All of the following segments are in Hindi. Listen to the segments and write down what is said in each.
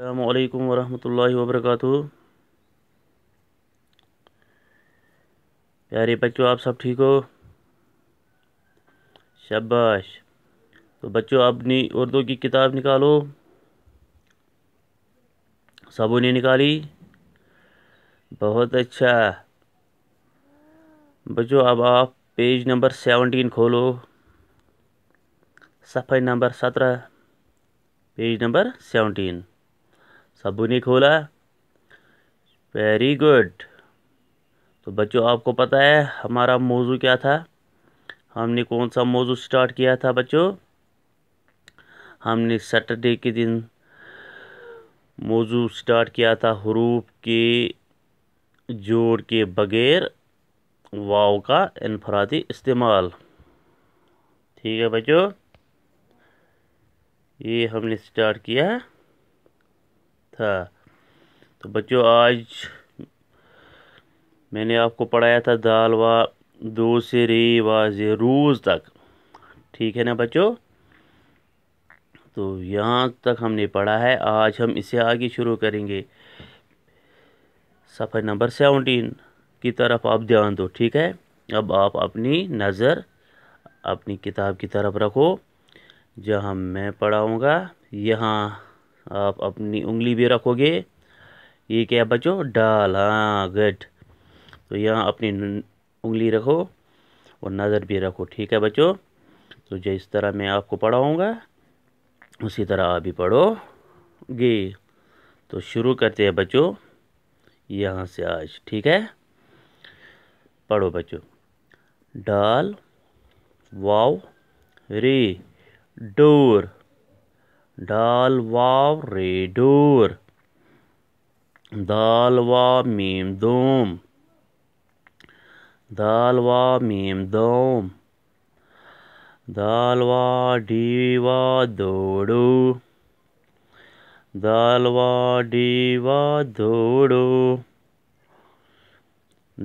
अल्लाम वरहमल वबरक प्यारे बच्चों आप सब ठीक हो शाबाश तो बच्चों अपनी उर्दू की किताब निकालो सबों ने निकाली बहुत अच्छा बच्चों अब आप पेज नंबर सेवनटीन खोलो सफाई नंबर सत्रह पेज नंबर सेवनटीन सबू ने खोला वेरी गुड तो बच्चों आपको पता है हमारा मौजू क्या था हमने कौन सा मौजू स्टार्ट किया था बच्चों हमने सैटरडे के दिन मौजू स्टार्ट किया था हरूफ के जोड़ के बगैर वाव का इनफरादी इस्तेमाल ठीक है बच्चों ये हमने स्टार्ट किया था तो बच्चों आज मैंने आपको पढ़ाया था दाल व दो से रोज़ जे रूज तक ठीक है ना बच्चों तो यहाँ तक हमने पढ़ा है आज हम इसे आगे शुरू करेंगे सफ़र नंबर सेवनटीन की तरफ आप ध्यान दो ठीक है अब आप अपनी नज़र अपनी किताब की तरफ रखो जहाँ मैं पढ़ाऊँगा यहाँ आप अपनी उंगली भी रखोगे ये क्या बच्चों डाल हाँ गुड तो यहाँ अपनी उंगली रखो और नज़र भी रखो ठीक है बच्चों तो जिस तरह मैं आपको पढ़ाऊँगा उसी तरह आप भी पढ़ोगे तो शुरू करते हैं बच्चों यहाँ से आज ठीक है पढ़ो बच्चों डाल वाव रे डोर डाल वाव रे डोर दाल वाव मीम दोम दाल वाव मीम दोम दाल वा डीवा दौड़ो दाल वा डीवा दौड़ो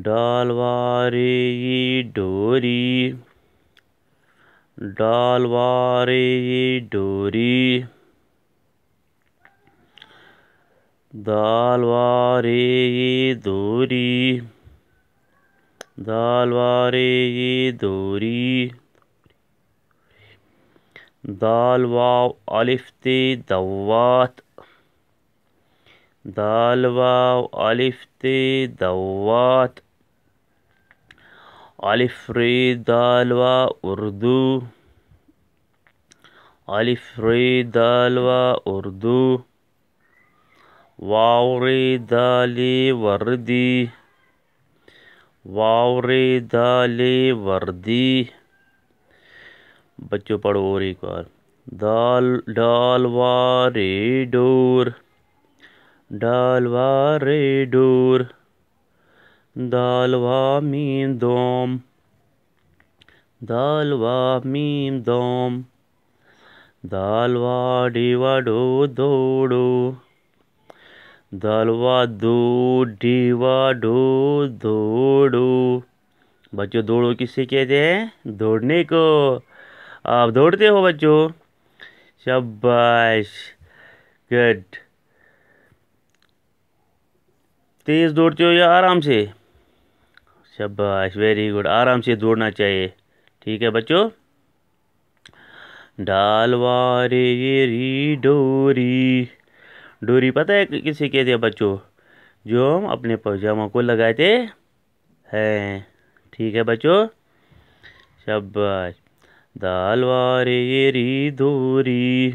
डाल वा रे डोरी डाल वा रे डोरी दाल वारे ये दोरी दाल वारे ये दोरी दाल वाव अलिफ ते दवात दाल वाव अलिफ ते दवात ألف ري دال و أردو ألف ري دال و أردو वावरे दाले वर्दी वावरे दाले वर्दी बच्चों पढ़ो और एक बार दाल डाल वारे डोर डाल वारे डोर दालवा मीम दोम दालवा मीम दोम दालवा डिवाडो दौड़ो दलवा दो डीवा डो दौड़ो बच्चों दौड़ो किससे कहते हैं दौड़ने को आप दौड़ते हो बच्चों शाबाश गुड तेज़ दौड़ते हो या आराम से शाबाश वेरी गुड आराम से दौड़ना चाहिए ठीक है बच्चों डालवा रे री डोरी डोरी पता है किसे कहते हैं बच्चों जो हम अपने पैजामा को लगाते हैं ठीक है बच्चों शाबाश दाल वारे धोरी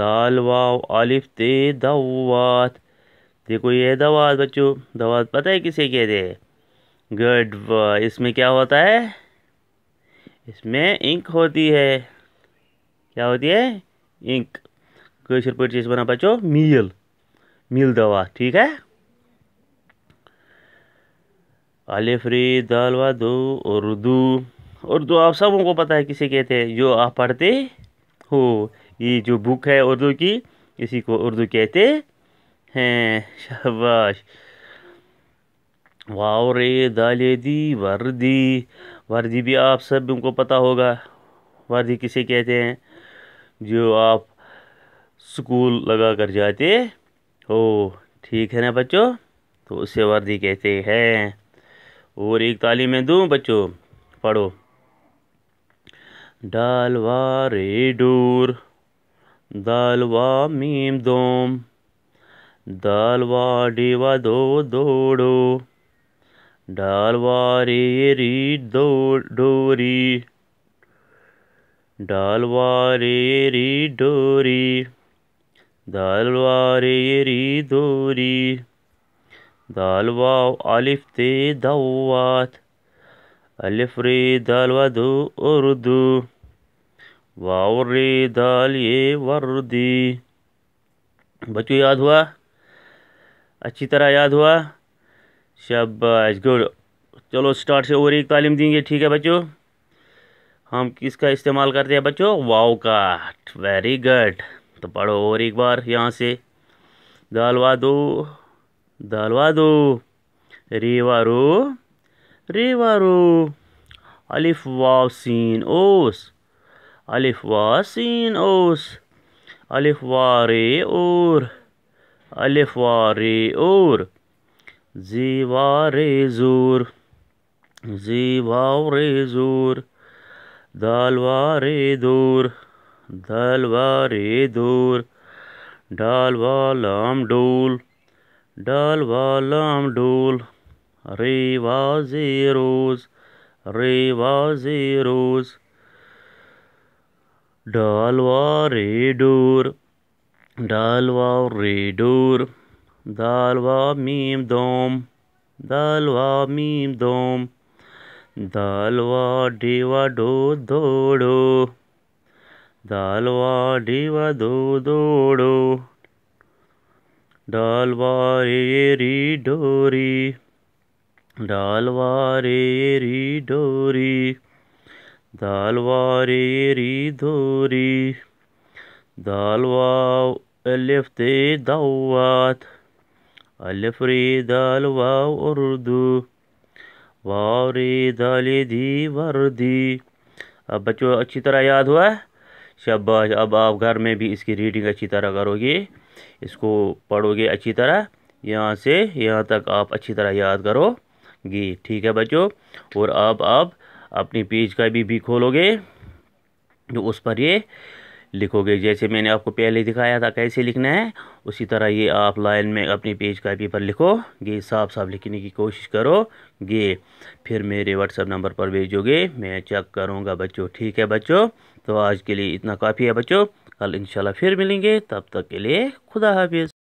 दाल वाव आलिफ ते दवात देखो ये दवात बच्चों दवात पता है किसे कहते हैं गुड इसमें क्या होता है इसमें इंक होती है क्या होती है इंक कशर पे वन बचो मील मील दवा ठीक है अलिफ दाल उर्दू उर्दू आप सबों को पता है किसे कहते हैं जो आप पढ़ते हो ये जो बुक है उर्दू की इसी को उर्दू कहते हैं शाबाश वाव रे दाले दी वर्दी वर्दी भी आप सब उनको पता होगा वर्दी किसे कहते हैं जो आप स्कूल लगा कर जाते हो ठीक है ना बच्चों तो उसे वर्दी कहते हैं और एक ताली में दूँ बच्चों पढ़ो डालवा रे डूर दालवा मीम दोम दालवा डेवा दो दौड़ो डालवा रे री दो डोरी डालवा रे री डोरी दालवा रे दोरी दालवा आलिफ ते दावात अलिफ रे दालवा दो उर्दू वाओ रे दाल ये वर्दी बच्चों याद हुआ अच्छी तरह याद हुआ शाबाश गुड चलो स्टार्ट से और एक तालीम देंगे ठीक है बच्चों हम किसका इस्तेमाल करते हैं बच्चों वाव का वेरी गुड तो पढ़ो और एक बार यहाँ से दालवा दो दालवा दो रे वो रे वो अलिफ वाव सीन ओस अलिफ वा सीन ओस अलिफ वा रे और अलिफ वा रे और जीवा रे जोर जीवा रे जोर दालवा रे दूर दल बा रे दूर डाल बा लाम डोल डाल बा लाम डोल रे वाजे रोज रे वाजे रोज डाल वा रे डोर डाल वे रे डोर दाल वा मीम दोम दाल वा मीम दोम दाल वा डेवा डो दौड़ो दालवा व दो दोड़ो डालवारेरी डोरी डालवारेरी डोरी दालवा धोरी दालवा अलिफ ते दावात अलिफ रे दाल उर्दू वाव रे दाले दी वर्दी अब बच्चों अच्छी तरह याद हुआ है शाबाश अब आप घर में भी इसकी रीडिंग अच्छी तरह करोगे इसको पढ़ोगे अच्छी तरह यहाँ से यहाँ तक आप अच्छी तरह याद करोगे ठीक है बच्चों और अब आप अपनी पेज का भी भी खोलोगे तो उस पर ये लिखोगे जैसे मैंने आपको पहले दिखाया था कैसे लिखना है उसी तरह ये आप लाइन में अपनी पेज कापी पर लिखो गे साफ साफ लिखने की कोशिश करो गे फिर मेरे व्हाट्सएप नंबर पर भेजोगे मैं चेक करूँगा बच्चों ठीक है बच्चों तो आज के लिए इतना काफ़ी है बच्चों कल इंशाल्लाह फिर मिलेंगे तब तक के लिए खुदा हाफिज़